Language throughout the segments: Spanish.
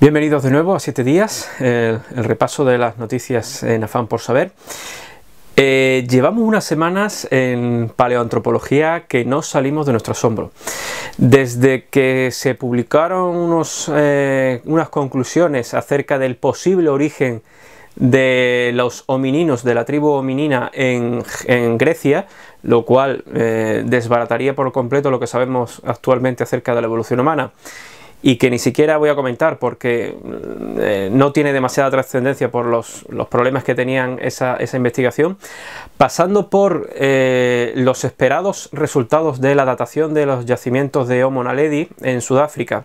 Bienvenidos de nuevo a 7 días, el, repaso de las noticias en afán por saber. Eh, llevamos unas semanas en paleoantropología que no salimos de nuestro asombro. Desde que se publicaron eh, unas conclusiones acerca del posible origen de los homininos, de la tribu hominina en, Grecia, lo cual eh, desbarataría por completo lo que sabemos actualmente acerca de la evolución humana y que ni siquiera voy a comentar porque mm, eh, no tiene demasiada trascendencia por los, problemas que tenían esa, investigación, pasando por eh, los esperados resultados de la datación de los yacimientos de Homo naledi en Sudáfrica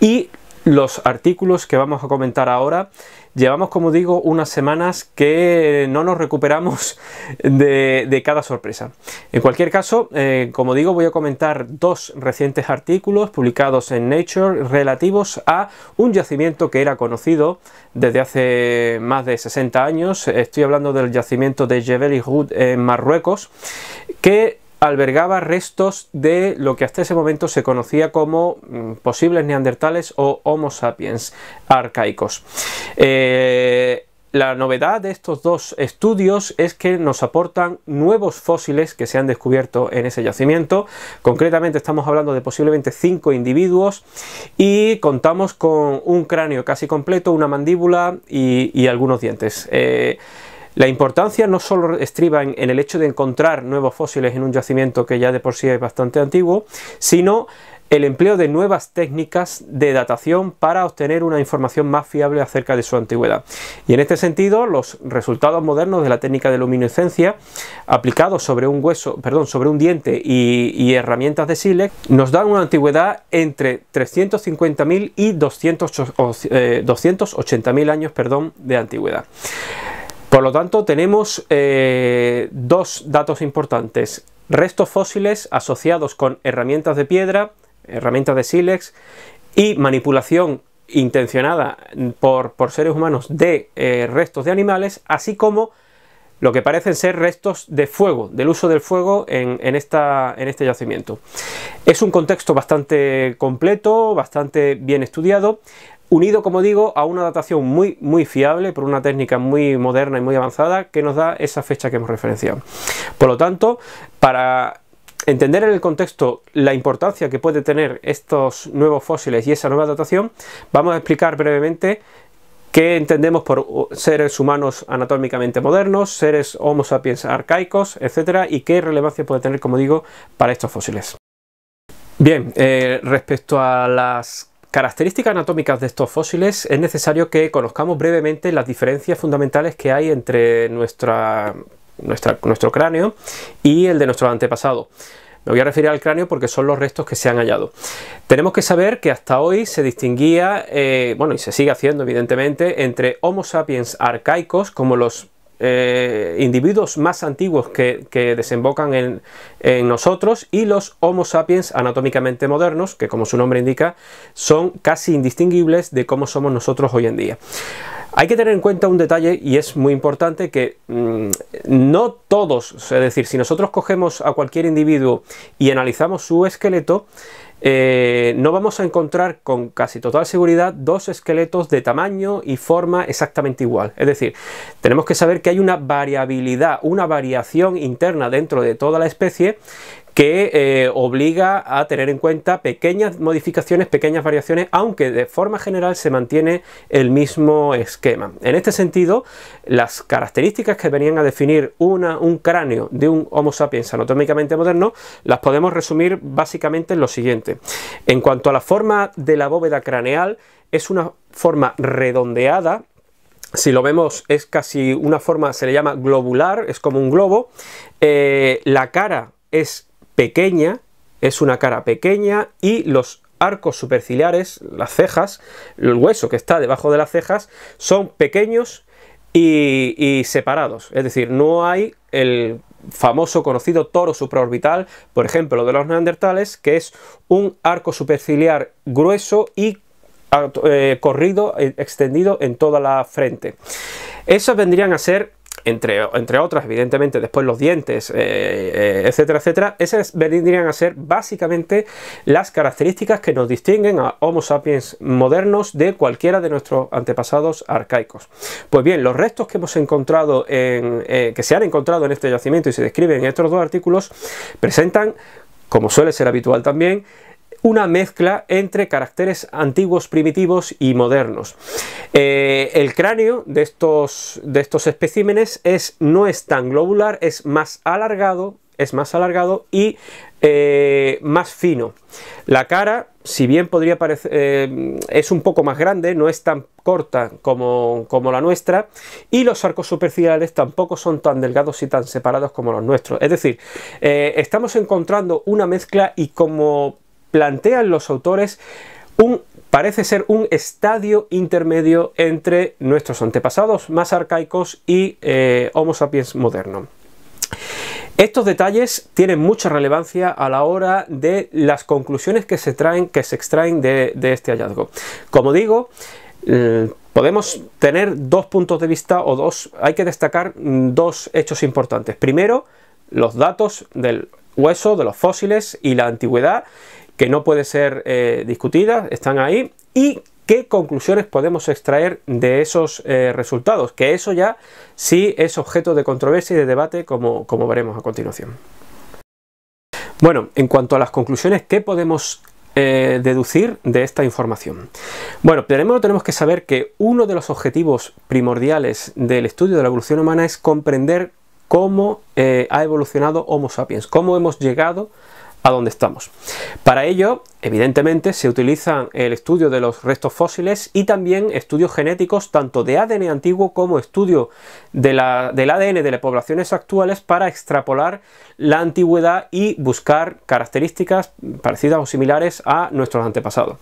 y los artículos que vamos a comentar ahora Llevamos, como digo, unas semanas que no nos recuperamos de, cada sorpresa. En cualquier caso, eh, como digo, voy a comentar dos recientes artículos publicados en Nature relativos a un yacimiento que era conocido desde hace más de 60 años. Estoy hablando del yacimiento de Jebel Hood en Marruecos, que albergaba restos de lo que hasta ese momento se conocía como mm, posibles neandertales o Homo sapiens arcaicos. Eh, la novedad de estos dos estudios es que nos aportan nuevos fósiles que se han descubierto en ese yacimiento. Concretamente estamos hablando de posiblemente cinco individuos y contamos con un cráneo casi completo, una mandíbula y, algunos dientes. Eh, la importancia no solo estriba en, el hecho de encontrar nuevos fósiles en un yacimiento que ya de por sí es bastante antiguo, sino el empleo de nuevas técnicas de datación para obtener una información más fiable acerca de su antigüedad. Y en este sentido, los resultados modernos de la técnica de luminescencia aplicados sobre un hueso, perdón, sobre un diente y, herramientas de Silex nos dan una antigüedad entre 350.000 y 280.000 eh, años, perdón, de antigüedad. Por lo tanto, tenemos eh, dos datos importantes. Restos fósiles asociados con herramientas de piedra, herramientas de sílex y manipulación intencionada por, seres humanos de eh, restos de animales, así como lo que parecen ser restos de fuego, del uso del fuego en, esta, en, este yacimiento. Es un contexto bastante completo, bastante bien estudiado unido, como digo, a una datación muy, muy fiable por una técnica muy moderna y muy avanzada que nos da esa fecha que hemos referenciado. Por lo tanto, para entender en el contexto la importancia que puede tener estos nuevos fósiles y esa nueva datación, vamos a explicar brevemente ¿Qué entendemos por seres humanos anatómicamente modernos, seres homo sapiens arcaicos, etcétera? ¿Y qué relevancia puede tener, como digo, para estos fósiles? Bien, eh, respecto a las características anatómicas de estos fósiles es necesario que conozcamos brevemente las diferencias fundamentales que hay entre nuestra, nuestro cráneo y el de nuestro antepasado. Me voy a referir al cráneo porque son los restos que se han hallado. Tenemos que saber que hasta hoy se distinguía, eh, bueno, y se sigue haciendo evidentemente, entre Homo sapiens arcaicos, como los eh, individuos más antiguos que, desembocan en, nosotros y los Homo sapiens anatómicamente modernos, que como su nombre indica, son casi indistinguibles de cómo somos nosotros hoy en día. Hay que tener en cuenta un detalle y es muy importante que mm, no todos, es decir, si nosotros cogemos a cualquier individuo y analizamos su esqueleto, eh, no vamos a encontrar con casi total seguridad dos esqueletos de tamaño y forma exactamente igual. Es decir, tenemos que saber que hay una variabilidad, una variación interna dentro de toda la especie que eh, obliga a tener en cuenta pequeñas modificaciones, pequeñas variaciones, aunque de forma general se mantiene el mismo esquema. En este sentido, las características que venían a definir una, un cráneo de un Homo sapiens anatómicamente moderno las podemos resumir básicamente en lo siguiente. En cuanto a la forma de la bóveda craneal, es una forma redondeada si lo vemos es casi una forma, se le llama globular, es como un globo. Eh, la cara es pequeña, es una cara pequeña y los arcos superciliares, las cejas, el hueso que está debajo de las cejas, son pequeños y, separados. Es decir, no hay el famoso conocido toro supraorbital, por ejemplo, lo de los neandertales, que es un arco superciliar grueso y eh, corrido, eh, extendido en toda la frente. Esos vendrían a ser entre, otras, evidentemente, después los dientes, eh, eh, etcétera, etcétera, esas vendrían a ser básicamente las características que nos distinguen a Homo sapiens modernos de cualquiera de nuestros antepasados arcaicos. Pues bien, los restos que hemos encontrado, en, eh, que se han encontrado en este yacimiento y se describen en estos dos artículos, presentan, como suele ser habitual también, una mezcla entre caracteres antiguos primitivos y modernos. Eh, el cráneo de estos, de estos especímenes es, no es tan globular, es más alargado, es más alargado y eh, más fino. La cara, si bien podría parecer, eh, es un poco más grande, no es tan corta como, la nuestra, y los arcos superficiales tampoco son tan delgados y tan separados como los nuestros. Es decir, estamos encontrando una mezcla y como plantean los autores un parece ser un estadio intermedio entre nuestros antepasados más arcaicos y eh, Homo sapiens moderno. Estos detalles tienen mucha relevancia a la hora de las conclusiones que se traen, que se extraen de, este hallazgo. Como digo, mm, podemos tener dos puntos de vista o dos, hay que destacar mm, dos hechos importantes. Primero, los datos del hueso, de los fósiles y la antigüedad que no puede ser eh, discutida, están ahí, y qué conclusiones podemos extraer de esos eh, resultados, que eso ya sí es objeto de controversia y de debate como, como veremos a continuación. Bueno, en cuanto a las conclusiones, ¿qué podemos eh, deducir de esta información? Bueno, primero tenemos que saber que uno de los objetivos primordiales del estudio de la evolución humana es comprender cómo ha evolucionado Homo sapiens, cómo hemos llegado a a dónde estamos. Para ello, evidentemente, se utilizan el estudio de los restos fósiles y también estudios genéticos, tanto de ADN antiguo como estudio del ADN de las poblaciones actuales para extrapolar la antigüedad y buscar características parecidas o similares a nuestros antepasados.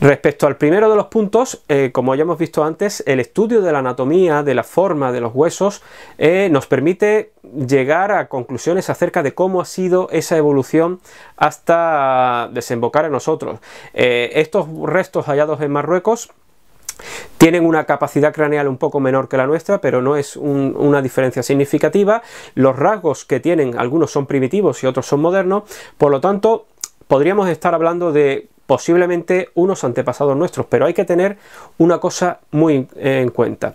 Respecto al primero de los puntos, eh, como ya hemos visto antes, el estudio de la anatomía, de la forma de los huesos, eh, nos permite llegar a conclusiones acerca de cómo ha sido esa evolución hasta desembocar en nosotros. Eh, estos restos hallados en Marruecos tienen una capacidad craneal un poco menor que la nuestra, pero no es una diferencia significativa. Los rasgos que tienen, algunos son primitivos y otros son modernos, por lo tanto, podríamos estar hablando de posiblemente unos antepasados nuestros, pero hay que tener una cosa muy eh, en cuenta.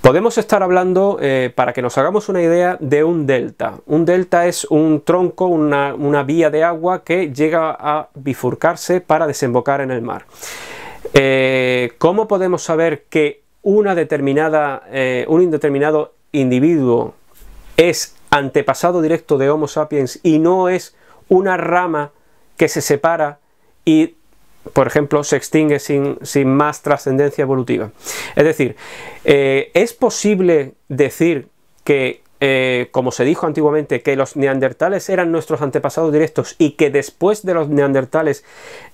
Podemos estar hablando, eh, para que nos hagamos una idea, de un delta. Un delta es un tronco, una, vía de agua que llega a bifurcarse para desembocar en el mar. Eh, ¿Cómo podemos saber que una determinada, un indeterminado individuo es antepasado directo de Homo sapiens y no es una rama que se separa y, por ejemplo, se extingue sin, sin más trascendencia evolutiva. Es decir, eh, ¿es posible decir que eh, como se dijo antiguamente, que los neandertales eran nuestros antepasados directos y que después de los neandertales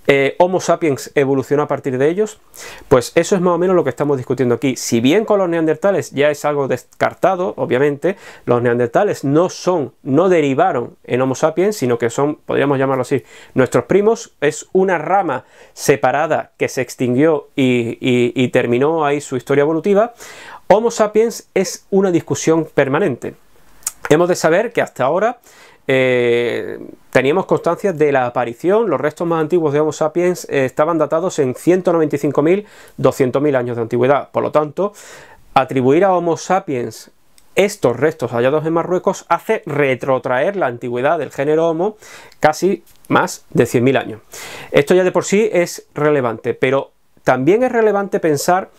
eh, Homo sapiens evolucionó a partir de ellos, pues eso es más o menos lo que estamos discutiendo aquí. Si bien con los neandertales ya es algo descartado, obviamente, los neandertales no son, no derivaron en Homo sapiens, sino que son, podríamos llamarlo así, nuestros primos, es una rama separada que se extinguió y terminó ahí su historia evolutiva. Homo sapiens es una discusión permanente. Hemos de saber que hasta ahora eh, teníamos constancia de la aparición, los restos más antiguos de Homo sapiens eh, estaban datados en 195.000, 200.000 años de antigüedad. Por lo tanto, atribuir a Homo sapiens estos restos hallados en Marruecos hace retrotraer la antigüedad del género Homo casi más de 100.000 años. Esto ya de por sí es relevante, pero también es relevante pensar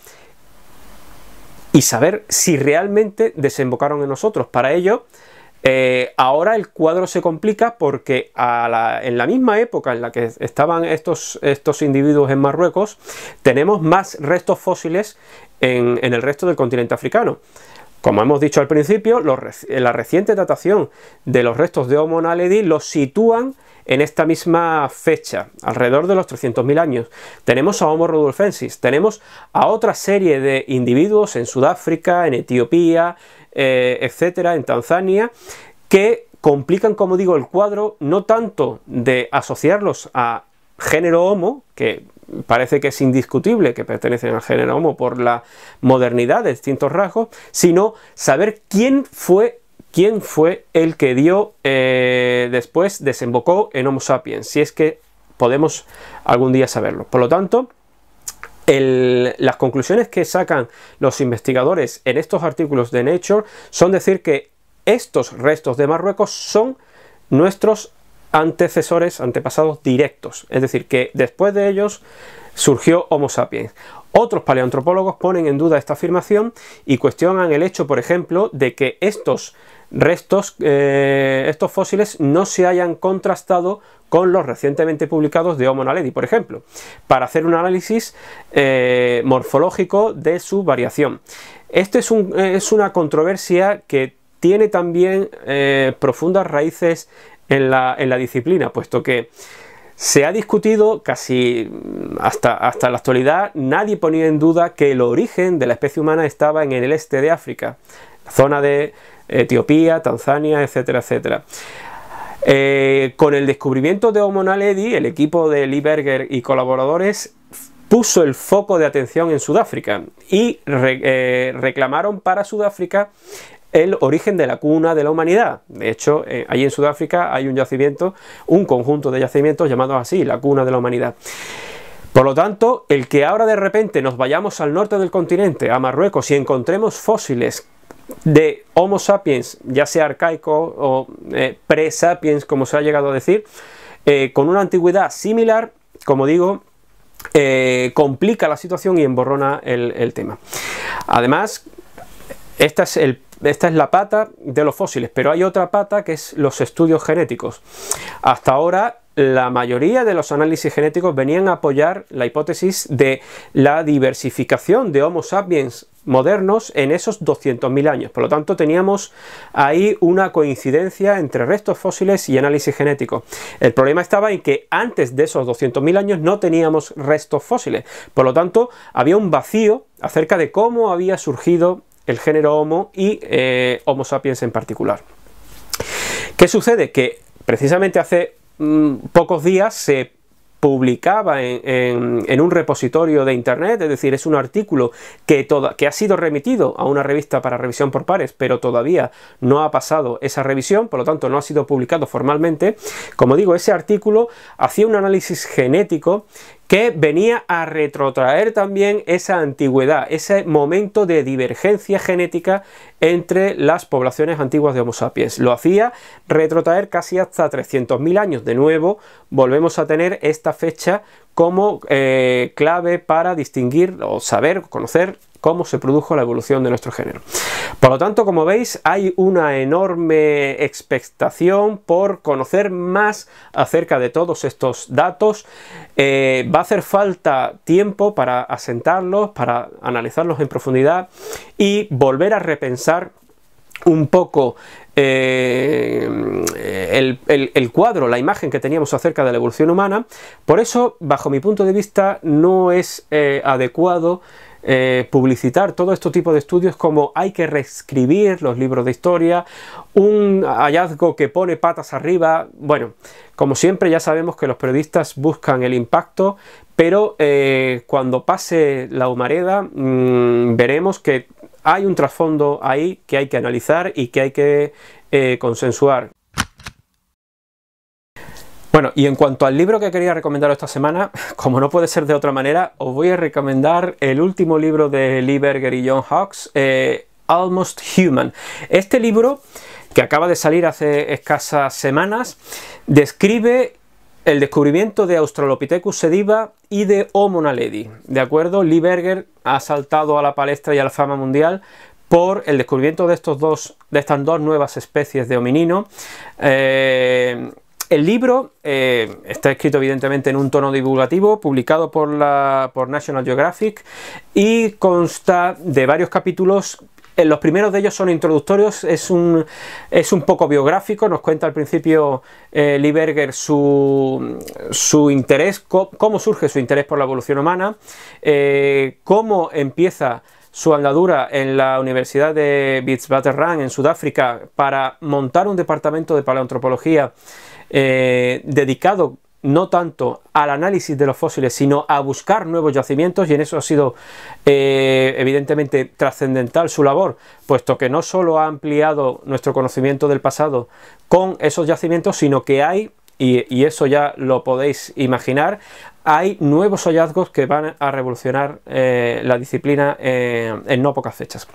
y saber si realmente desembocaron en nosotros. Para ello, eh, ahora el cuadro se complica porque en la misma época en la que estaban estos, estos individuos en Marruecos, tenemos más restos fósiles en, el resto del continente africano. Como hemos dicho al principio, la reciente datación de los restos de Homo naledi los sitúan en esta misma fecha, alrededor de los 300.000 años. Tenemos a Homo rudolfensis, tenemos a otra serie de individuos en Sudáfrica, en Etiopía, eh, etcétera, en Tanzania, que complican, como digo, el cuadro no tanto de asociarlos a género Homo, que parece que es indiscutible que pertenecen al género Homo por la modernidad de distintos rasgos, sino saber quién fue quién fue el que dio, eh, después desembocó en Homo sapiens, si es que podemos algún día saberlo. Por lo tanto, las conclusiones que sacan los investigadores en estos artículos de Nature son decir que estos restos de Marruecos son nuestros antecesores, antepasados directos. Es decir, que después de ellos surgió Homo sapiens. Otros paleoantropólogos ponen en duda esta afirmación y cuestionan el hecho, por ejemplo, de que estos restos, eh, estos fósiles no se hayan contrastado con los recientemente publicados de Homo naledi, por ejemplo, para hacer un análisis eh, morfológico de su variación. Esta es, una controversia que tiene también eh, profundas raíces en la disciplina, puesto que se ha discutido casi mm, hasta, hasta la actualidad, nadie ponía en duda que el origen de la especie humana estaba en el este de África, zona de Etiopía, Tanzania, etcétera, etcétera. Eh, con el descubrimiento de Homo naledi, el equipo de Lee y colaboradores puso el foco de atención en Sudáfrica y eh, reclamaron para Sudáfrica el origen de la cuna de la humanidad. De hecho, eh, ahí en Sudáfrica hay un yacimiento, un conjunto de yacimientos llamados así, la cuna de la humanidad. Por lo tanto, el que ahora de repente nos vayamos al norte del continente, a Marruecos, y encontremos fósiles de Homo sapiens, ya sea arcaico o eh, pre-sapiens, como se ha llegado a decir, eh, con una antigüedad similar, como digo, complica la situación y emborrona el, el tema. Además, este es el esta es la pata de los fósiles, pero hay otra pata que es los estudios genéticos. Hasta ahora la mayoría de los análisis genéticos venían a apoyar la hipótesis de la diversificación de Homo sapiens modernos en esos 200.000 años. Por lo tanto, teníamos ahí una coincidencia entre restos fósiles y análisis genético. El problema estaba en que antes de esos 200.000 años no teníamos restos fósiles. Por lo tanto, había un vacío acerca de cómo había surgido el género Homo y eh, Homo sapiens en particular. ¿Qué sucede? Que precisamente hace mm, pocos días se publicaba en, un repositorio de internet, es decir, es un artículo que ha sido remitido a una revista para revisión por pares, pero todavía no ha pasado esa revisión, por lo tanto no ha sido publicado formalmente. Como digo, ese artículo hacía un análisis genético que venía a retrotraer también esa antigüedad, ese momento de divergencia genética entre las poblaciones antiguas de Homo sapiens. Lo hacía retrotraer casi hasta 300.000 años. De nuevo, volvemos a tener esta fecha como eh, clave para distinguir o saber, conocer cómo se produjo la evolución de nuestro género. Por lo tanto, como veis, hay una enorme expectación por conocer más acerca de todos estos datos. Eh, va a hacer falta tiempo para asentarlos, para analizarlos en profundidad y volver a repensar un poco eh, el, cuadro, la imagen que teníamos acerca de la evolución humana. Por eso, bajo mi punto de vista, no es eh, adecuado eh, publicitar todo este tipo de estudios como hay que reescribir los libros de historia, un hallazgo que pone patas arriba. Bueno, como siempre ya sabemos que los periodistas buscan el impacto, pero eh, cuando pase la humareda mm, veremos que hay un trasfondo ahí que hay que analizar y que hay que eh, consensuar. Bueno, y en cuanto al libro que quería recomendar esta semana, como no puede ser de otra manera, os voy a recomendar el último libro de Lee Berger y John Hawks, eh, Almost Human. Este libro, que acaba de salir hace escasas semanas, describe el descubrimiento de Australopithecus sediva y de Homo naledi. ¿De acuerdo? Lee Berger ha saltado a la palestra y a la fama mundial por el descubrimiento de, estos dos, de estas dos nuevas especies de hominino. Eh, el libro eh, está escrito evidentemente en un tono divulgativo, publicado por, la, por National Geographic y consta de varios capítulos los primeros de ellos son introductorios, es un, es un poco biográfico, nos cuenta al principio eh, Lee su, interés, cómo surge su interés por la evolución humana, eh, cómo empieza su andadura en la Universidad de Witwatersrand en Sudáfrica para montar un departamento de paleontología eh, dedicado no tanto al análisis de los fósiles, sino a buscar nuevos yacimientos y en eso ha sido eh, evidentemente trascendental su labor, puesto que no solo ha ampliado nuestro conocimiento del pasado con esos yacimientos, sino que hay y, eso ya lo podéis imaginar, hay nuevos hallazgos que van a revolucionar eh, la disciplina eh, en no pocas fechas.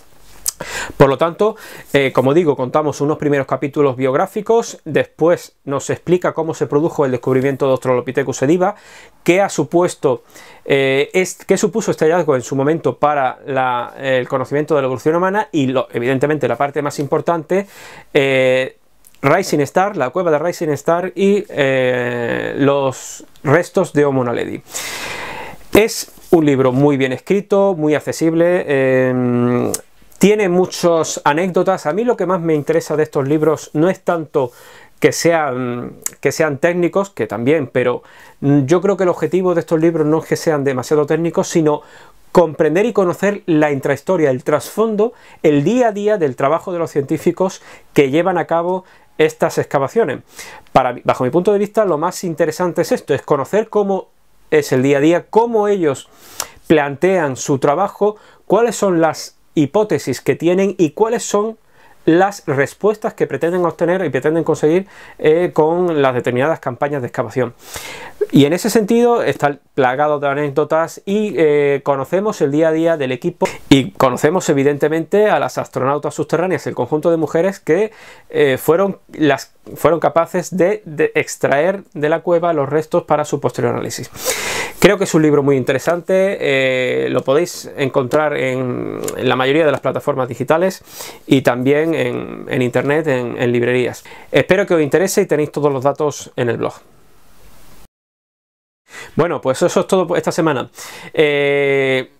Por lo tanto, eh, como digo, contamos unos primeros capítulos biográficos, después nos explica cómo se produjo el descubrimiento de Australopithecus sediva, qué ha supuesto, qué supuso este hallazgo en su momento para el conocimiento de la evolución humana y, evidentemente, la parte más importante, Rising Star, la cueva de Rising Star y eh, los restos de Homo Naledi. Es un libro muy bien escrito, muy accesible. Em, tiene muchas anécdotas. A mí lo que más me interesa de estos libros no es tanto que sean, que sean técnicos, que también, pero mm, yo creo que el objetivo de estos libros no es que sean demasiado técnicos, sino comprender y conocer la intrahistoria, el trasfondo, el día a día del trabajo de los científicos que llevan a cabo estas excavaciones. Para, bajo mi punto de vista, lo más interesante es esto, es conocer cómo es el día a día, cómo ellos plantean su trabajo, cuáles son las hipótesis que tienen y cuáles son las respuestas que pretenden obtener y pretenden conseguir eh, con las determinadas campañas de excavación. Y en ese sentido está plagado de anécdotas y eh, conocemos el día a día del equipo y conocemos evidentemente a las astronautas subterráneas, el conjunto de mujeres que eh, fueron, capaces de extraer de la cueva los restos para su posterior análisis. Creo que es un libro muy interesante, eh, lo podéis encontrar en, la mayoría de las plataformas digitales y también en, internet, en, librerías. Espero que os interese y tenéis todos los datos en el blog. Bueno, pues eso es todo esta semana. Eh,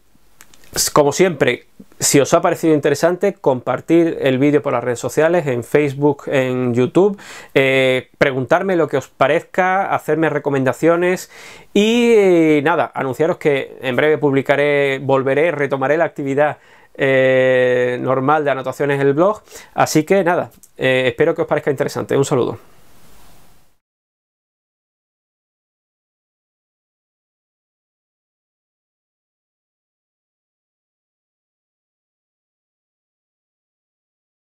como siempre, si os ha parecido interesante, compartir el vídeo por las redes sociales, en Facebook, en YouTube, eh, preguntarme lo que os parezca, hacerme recomendaciones y eh, nada, anunciaros que en breve publicaré, volveré, retomaré la actividad eh, normal de anotaciones en el blog. Así que nada, espero que os parezca interesante. Un saludo.